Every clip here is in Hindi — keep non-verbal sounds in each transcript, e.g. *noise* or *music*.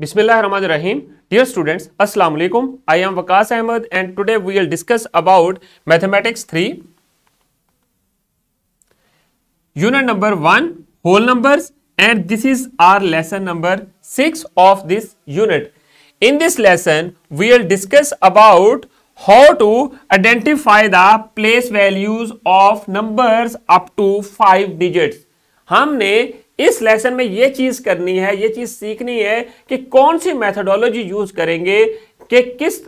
बिस्मिल्लाम डियर स्टूडेंट्स अस्सलाम वालेकुम I am Waqas Ahmed and today we will discuss about mathematics three unit number one whole numbers and this is our lesson number six of this unit in this lesson we will discuss about how to identify the place values of number up to five digits हमने इस लेसन में यह चीज करनी है ये चीज सीखनी है कि कौन सी मेथडोलॉजी यूज करेंगे कि किस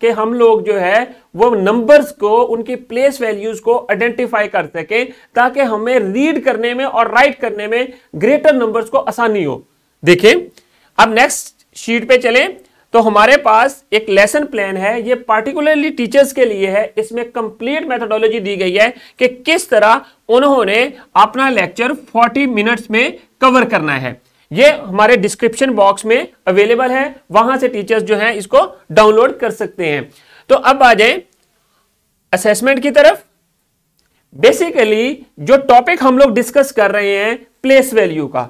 के हम लोग जो है वो नंबर्स को उनकी प्लेस वैल्यूज को आइडेंटिफाई कर सके ताकि हमें रीड करने में और राइट करने में ग्रेटर नंबर्स को आसानी हो देखें अब नेक्स्ट शीट पे चलें तो हमारे पास एक लेसन प्लान है ये पार्टिकुलरली टीचर्स के लिए है इसमें कंप्लीट मेथोडोलॉजी दी गई है कि किस तरह उन्होंने अपना लेक्चर 40 मिनट्स में कवर करना है ये हमारे डिस्क्रिप्शन बॉक्स में अवेलेबल है वहां से टीचर्स जो हैं इसको डाउनलोड कर सकते हैं तो अब आ जाए असेसमेंट की तरफ बेसिकली जो टॉपिक हम लोग डिस्कस कर रहे हैं प्लेस वैल्यू का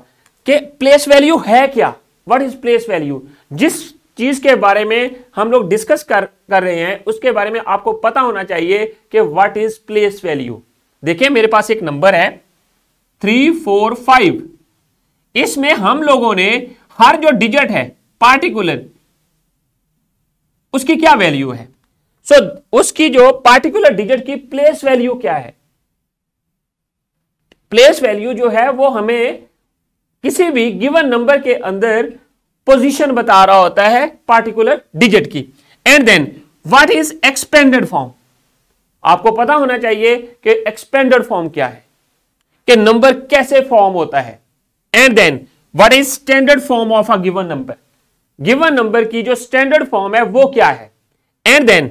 कि प्लेस वैल्यू है क्या वट इज प्लेस वैल्यू जिस चीज़ के बारे में हम लोग डिस्कस कर कर रहे हैं उसके बारे में आपको पता होना चाहिए कि व्हाट इज प्लेस वैल्यू देखिए मेरे पास एक नंबर है थ्री फोर फाइव इसमें हम लोगों ने हर जो डिजिट है पार्टिकुलर उसकी क्या वैल्यू है सो so, उसकी जो पार्टिकुलर डिजिट की प्लेस वैल्यू क्या है प्लेस वैल्यू जो है वो हमें किसी भी गिवन नंबर के अंदर पोजीशन बता रहा होता है पार्टिकुलर डिजिट की and then what is expanded form आपको पता होना चाहिए कि एक्सपेंडेड फॉर्म क्या है कि नंबर कैसे फॉर्म होता है and then what is standard form of a given number given number की जो स्टैंडर्ड फॉर्म है वो क्या है and then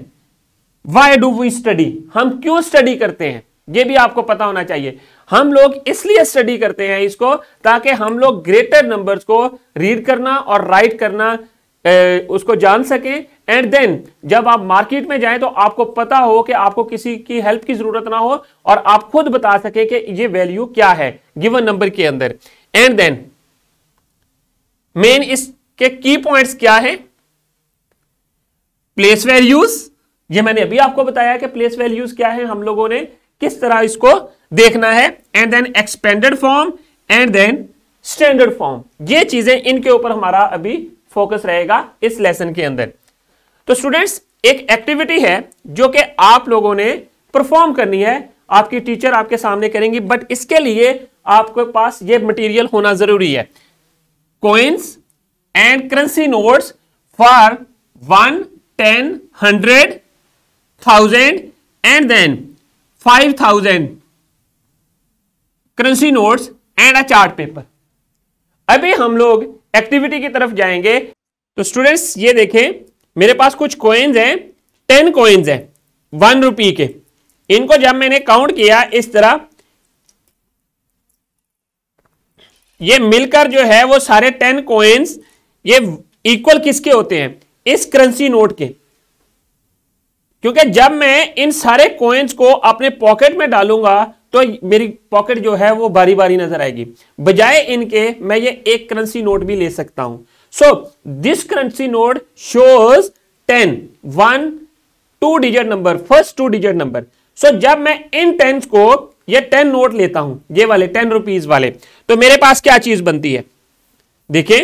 why do we study हम क्यों स्टडी करते हैं ये भी आपको पता होना चाहिए हम लोग इसलिए स्टडी करते हैं इसको ताकि हम लोग ग्रेटर नंबर्स को रीड करना और राइट करना ए, उसको जान सकें एंड देन जब आप मार्केट में जाएं तो आपको पता हो कि आपको किसी की हेल्प की जरूरत ना हो और आप खुद बता सकें कि ये वैल्यू क्या है गिवन नंबर के अंदर एंड देन मेन इसके की पॉइंट्स क्या है प्लेस वैल्यूज ये मैंने अभी आपको बताया कि प्लेस वैल्यूज क्या है हम लोगों ने किस तरह इसको देखना है and then expanded form and then standard form ये चीजें इनके ऊपर हमारा अभी फोकस रहेगा इस लेसन के अंदर तो स्टूडेंट्स एक एक्टिविटी है जो कि आप लोगों ने परफॉर्म करनी है आपकी टीचर आपके सामने करेंगी बट इसके लिए आपके पास ये मटेरियल होना जरूरी है coins and currency notes for one ten hundred thousand and then five thousand currency notes and a chart paper अभी हम लोग एक्टिविटी की तरफ जाएंगे तो स्टूडेंट्स ये देखें मेरे पास कुछ कॉइन्स हैं टेन कॉइन्स हैं वन रुपी के इनको जब मैंने काउंट किया इस तरह ये मिलकर जो है वो सारे टेन कॉइन्स ये इक्वल किसके होते हैं इस करेंसी नोट के क्योंकि जब मैं इन सारे कोइंस को अपने पॉकेट में डालूंगा तो मेरी पॉकेट जो है वो भारी भारी नजर आएगी बजाय इनके मैं ये एक करेंसी नोट भी ले सकता हूं so this currency note shows ten one two digit number first two digit number so जब मैं इन टेन को ये टेन नोट लेता हूं ये वाले टेन रुपीज वाले तो मेरे पास क्या चीज बनती है देखिए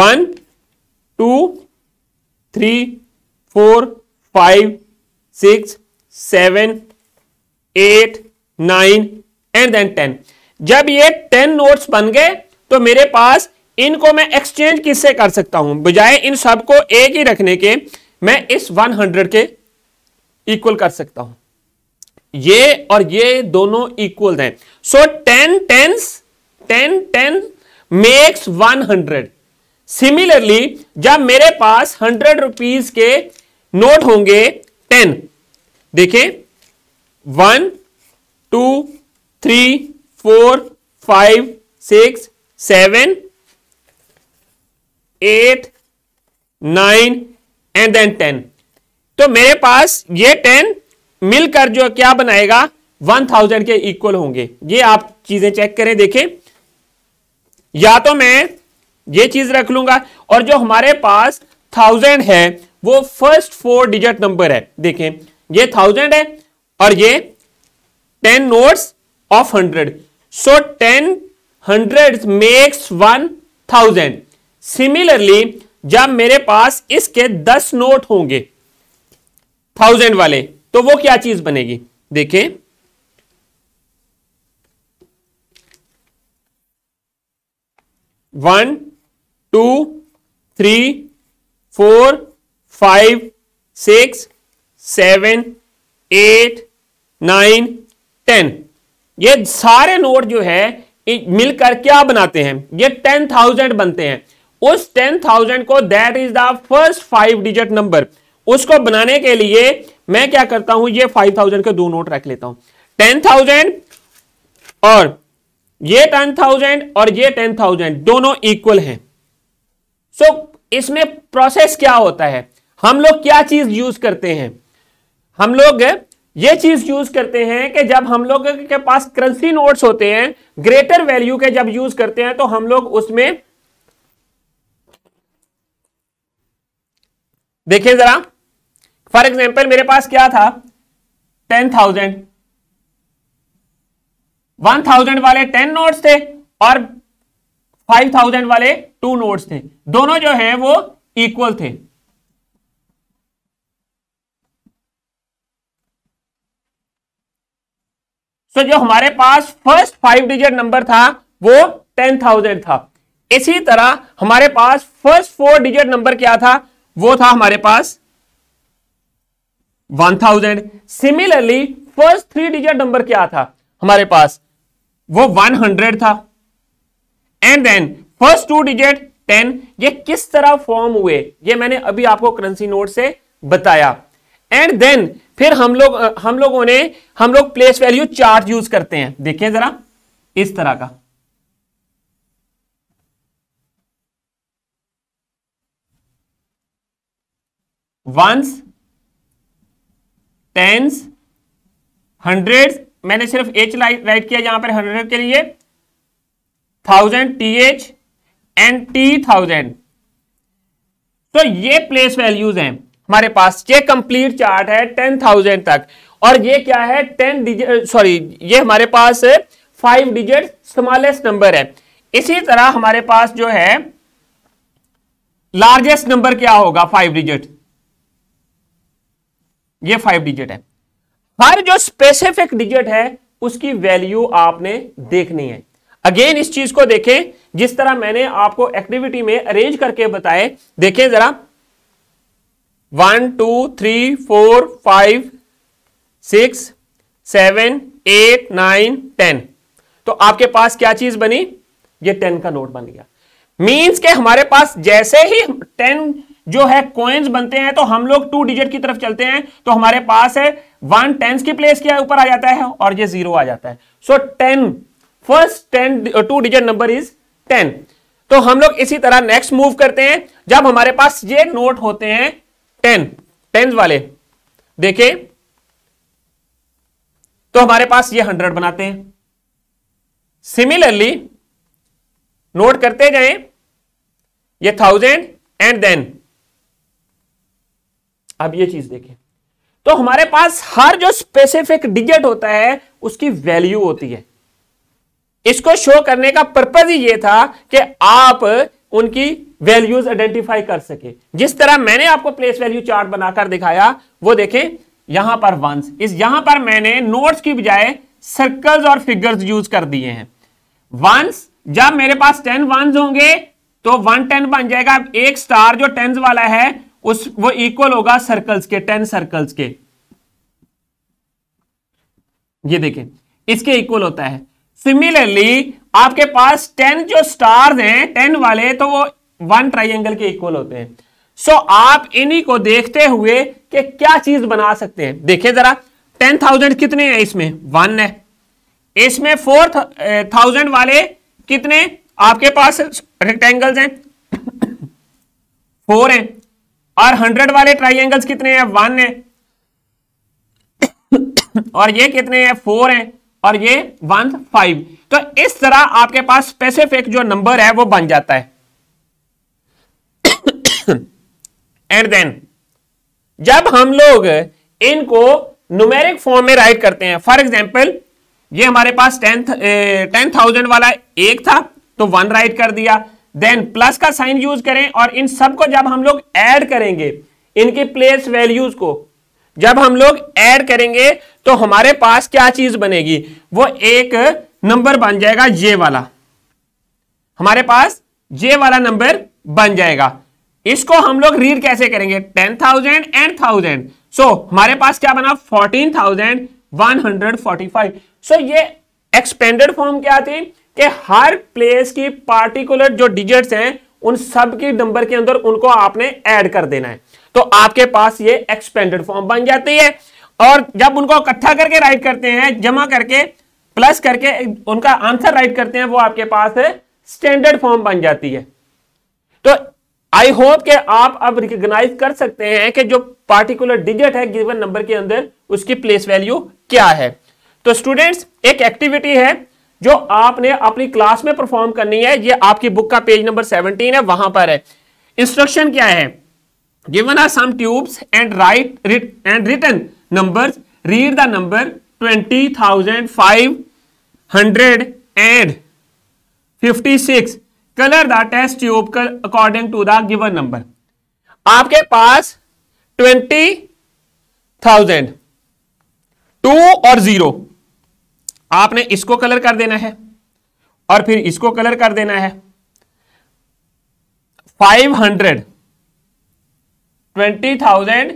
one two three four five six seven eight nine and then ten जब ये टेन नोट्स बन गए तो मेरे पास इनको मैं एक्सचेंज किससे कर सकता हूं बजाय इन सबको एक ही रखने के मैं इस वन हंड्रेड के इक्वल कर सकता हूं ये और ये दोनों इक्वल हैं so ten tens ten ten makes one hundred similarly जब मेरे पास हंड्रेड रुपीज के नोट होंगे टेन देखें one two three four five six seven eight nine and then ten तो मेरे पास ये टेन मिलकर जो क्या बनाएगा वन थाउजेंड के इक्वल होंगे ये आप चीजें चेक करें देखें या तो मैं ये चीज रख लूंगा और जो हमारे पास थाउजेंड है वो फर्स्ट फोर डिजिट नंबर है देखें ये थाउजेंड है और ये ten notes of hundred so ten hundred makes one thousand similarly जब मेरे पास इसके दस नोट होंगे थाउजेंड वाले तो वो क्या चीज बनेगी देखें one two three four five six seven eight nine ten ये सारे नोट जो है मिलकर क्या बनाते हैं ये टेन थाउजेंड बनते हैं उस टेन थाउजेंड को that is the first five digit number उसको बनाने के लिए मैं क्या करता हूं ये फाइव थाउजेंड के दो नोट रख लेता हूं टेन थाउजेंड और ये टेन थाउजेंड और ये टेन थाउजेंड दोनों इक्वल हैं सो so, इसमें प्रोसेस क्या होता है हम लोग क्या चीज यूज करते हैं हम लोग ये चीज यूज करते हैं कि जब हम लोग के पास करेंसी नोट्स होते हैं ग्रेटर वैल्यू के जब यूज करते हैं तो हम लोग उसमें देखिए जरा फॉर एग्जाम्पल मेरे पास क्या था टेन थाउजेंड वन थाउजेंड वाले टेन नोट्स थे और फाइव थाउजेंड वाले टू नोट्स थे दोनों जो हैं वो इक्वल थे सो जो हमारे पास फर्स्ट फाइव डिजिट नंबर था वो टेन थाउजेंड था इसी तरह हमारे पास फर्स्ट फोर डिजिट नंबर क्या था वो था हमारे पास one thousand similarly first three digit number क्या था हमारे पास वो वन हंड्रेड था and then first two digit ten ये किस तरह फॉर्म हुए ये मैंने अभी आपको करेंसी नोट से बताया एंड देन फिर हम लोग हम लोगों ने हम लोग प्लेस वैल्यू चार्ट यूज करते हैं देखिए जरा इस तरह का वंस टेंस हंड्रेड मैंने सिर्फ एच राइट किया यहां पर हंड्रेड के लिए thousand T H and T thousand तो ये प्लेस वैल्यूज हैं हमारे पास ये कंप्लीट चार्ट है टेन थाउजेंड तक और ये क्या है टेन डिजिट सॉरी ये हमारे पास फाइव डिजिट स्मॉलेस्ट नंबर है इसी तरह हमारे पास जो है लार्जेस्ट नंबर क्या होगा फाइव डिजिट ये फाइव डिजिट है हर जो स्पेसिफिक डिजिट है उसकी वैल्यू आपने देखनी है अगेन इस चीज को देखें जिस तरह मैंने आपको एक्टिविटी में अरेंज करके बताए देखें जरा one two three four five six seven eight nine ten तो आपके पास क्या चीज बनी ये टेन का नोट बन गया मींस के हमारे पास जैसे ही टेन जो है कॉइन्स बनते हैं तो हम लोग टू डिजिट की तरफ चलते हैं तो हमारे पास है वन टेंस की प्लेस के ऊपर आ जाता है और ये जीरो आ जाता है so ten first ten two digit number is ten तो हम लोग इसी तरह नेक्स्ट मूव करते हैं जब हमारे पास ये नोट होते हैं टेन टेन्स वाले देखें तो हमारे पास ये हंड्रेड बनाते हैं सिमिलरली नोट करते जाए ये थाउजेंड एंड देन अब ये चीज देखें तो हमारे पास हर जो स्पेसिफिक डिजिट होता है उसकी वैल्यू होती है इसको शो करने का पर्पज ही ये था कि आप उनकी वैल्यूज आइडेंटिफाई कर सके जिस तरह मैंने आपको प्लेस वैल्यू चार्ट बनाकर दिखाया वो देखें यहां पर वंस इस यहां पर मैंने नोट्स की बजाय सर्कल्स और फिगर्स यूज कर दिए हैं वंस जब मेरे पास टेन वंस होंगे तो वन टेन बन जाएगा एक स्टार जो टेन्स वाला है उस वो इक्वल होगा सर्कल्स के टेन सर्कल्स के ये देखें इसके इक्वल होता है सिमिलरली आपके पास टेन जो स्टार्स हैं टेन वाले तो वो वन ट्राइंगल के इक्वल होते हैं सो so, आप इन्हीं को देखते हुए कि क्या चीज बना सकते हैं देखिए जरा टेन थाउजेंड कितने हैं इसमें वन है इसमें फोर थाउजेंड वाले कितने आपके पास रेक्टेंगल्स हैं फोर हैं और हंड्रेड वाले ट्राइंगल्स कितने हैं वन है और ये कितने हैं फोर हैं और ये वन फाइव तो इस तरह आपके पास स्पेसिफिक जो नंबर है वो बन जाता है एंड *coughs* देन जब हम लोग इनको न्यूमेरिक फॉर्म में राइट करते हैं फॉर एग्जाम्पल ये हमारे पास टेन टेन थाउजेंड वाला एक था तो वन राइट कर दिया देन प्लस का साइन यूज करें और इन सबको जब हम लोग ऐड करेंगे इनके प्लेस वैल्यूज को जब हम लोग ऐड करेंगे तो हमारे पास क्या चीज बनेगी वो एक नंबर बन जाएगा ये वाला हमारे पास ये वाला नंबर बन जाएगा इसको हम लोग रीड कैसे करेंगे ten thousand and thousand so हमारे पास क्या बना fourteen thousand one hundred forty five so ये एक्सपेंडेड फॉर्म क्या थी कि हर प्लेस की पार्टिकुलर जो डिजिट्स हैं उन सब की नंबर के अंदर उनको आपने ऐड कर देना है तो आपके पास ये एक्सपेंडेड फॉर्म बन जाती है और जब उनको इकट्ठा करके राइट करते हैं जमा करके प्लस करके उनका आंसर राइट करते हैं वो आपके पास स्टैंडर्ड फॉर्म बन जाती है तो आई होप के आप अब रिकग्नाइज कर सकते हैं कि जो पार्टिकुलर डिजिट है गिवन नंबर के अंदर उसकी प्लेस वैल्यू क्या है तो स्टूडेंट्स एक एक्टिविटी है जो आपने अपनी क्लास में परफॉर्म करनी है ये आपकी बुक का पेज नंबर 17 है वहां पर है इंस्ट्रक्शन क्या है given are some tubes and write and return number number read the twenty thousand five hundred and fifty six colour the test tube according to the given number आपके पास ट्वेंटी थाउजेंड टू और जीरो आपने इसको कलर कर देना है और फिर इसको कलर कर देना है five hundred twenty thousand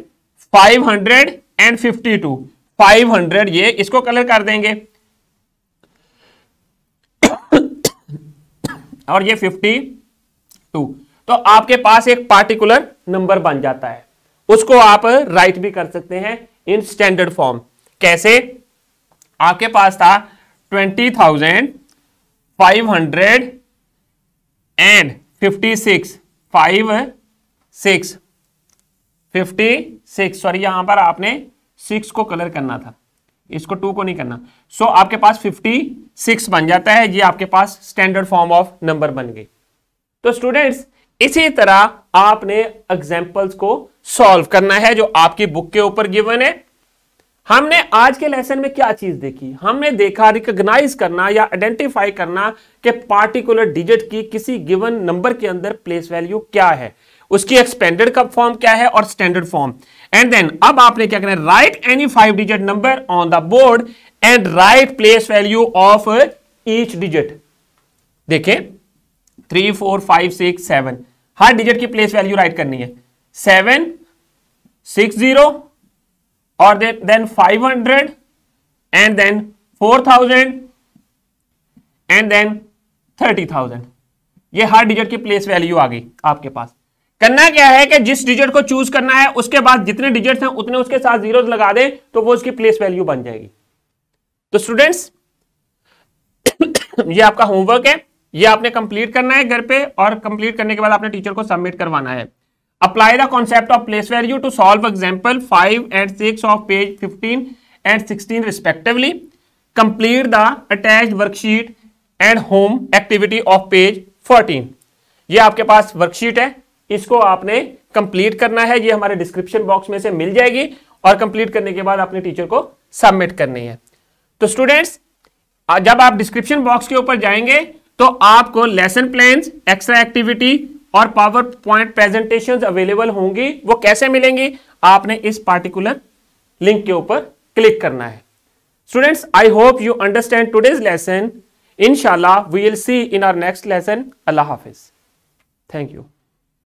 five hundred and fifty two five hundred ये इसको कलर कर देंगे और ये फिफ्टी टू तो आपके पास एक पार्टिकुलर नंबर बन जाता है उसको आप राइट भी कर सकते हैं इन स्टैंडर्ड फॉर्म कैसे आपके पास था twenty thousand five hundred and fifty six five six fifty six sorry यहां पर आपने सिक्स को कलर करना था इसको टू को नहीं करना सो so, आपके पास फिफ्टी सिक्स बन जाता है ये आपके पास स्टैंडर्ड फॉर्म ऑफ नंबर बन गई तो स्टूडेंट्स इसी तरह आपने एग्जाम्पल्स को सॉल्व करना है जो आपकी बुक के ऊपर गिवन है हमने आज के लेसन में क्या चीज देखी हमने देखा रिकॉग्नाइज करना या आइडेंटिफाई करना कि पार्टिकुलर डिजिट की किसी गिवन नंबर के अंदर प्लेस वैल्यू क्या है उसकी एक्सपेंडेड कब फॉर्म क्या है और स्टैंडर्ड फॉर्म एंड देन अब आपने क्या करना है write any five digit number on the board and write place value of each digit देखिए three four five six seven हर डिजिट की प्लेस वैल्यू राइट करनी है सेवन सिक्स जीरो और then five hundred and then four thousand and then thirty thousand ये हर डिजिट की प्लेस वैल्यू आ गई आपके पास करना क्या है कि जिस डिजिट को चूज करना है उसके बाद जितने डिजिट हैं उतने उसके साथ जीरो लगा दें तो वो उसकी प्लेस वैल्यू बन जाएगी तो स्टूडेंट्स *coughs* ये आपका होमवर्क है ये आपने कंप्लीट करना है घर पे और कंप्लीट करने के बाद आपने टीचर को सबमिट करवाना है apply the concept of place value to solve example five and six of page fifteen and sixteen respectively complete the attach worksheet and home activity of page fourteen ये आपके पास वर्कशीट है इसको आपने कंप्लीट करना है ये हमारे डिस्क्रिप्शन बॉक्स में से मिल जाएगी और कंप्लीट करने के बाद अपने टीचर को सबमिट करनी है तो स्टूडेंट्स जब आप डिस्क्रिप्शन बॉक्स के ऊपर जाएंगे तो आपको लेसन प्लान एक्स्ट्रा एक्टिविटी और पावर पॉइंट प्रेजेंटेशन अवेलेबल होंगी वो कैसे मिलेंगी आपने इस पार्टिकुलर लिंक के ऊपर क्लिक करना है students I hope you understand today's lesson इनशाला we will see in our next lesson अल्लाह हाफिज थैंक यू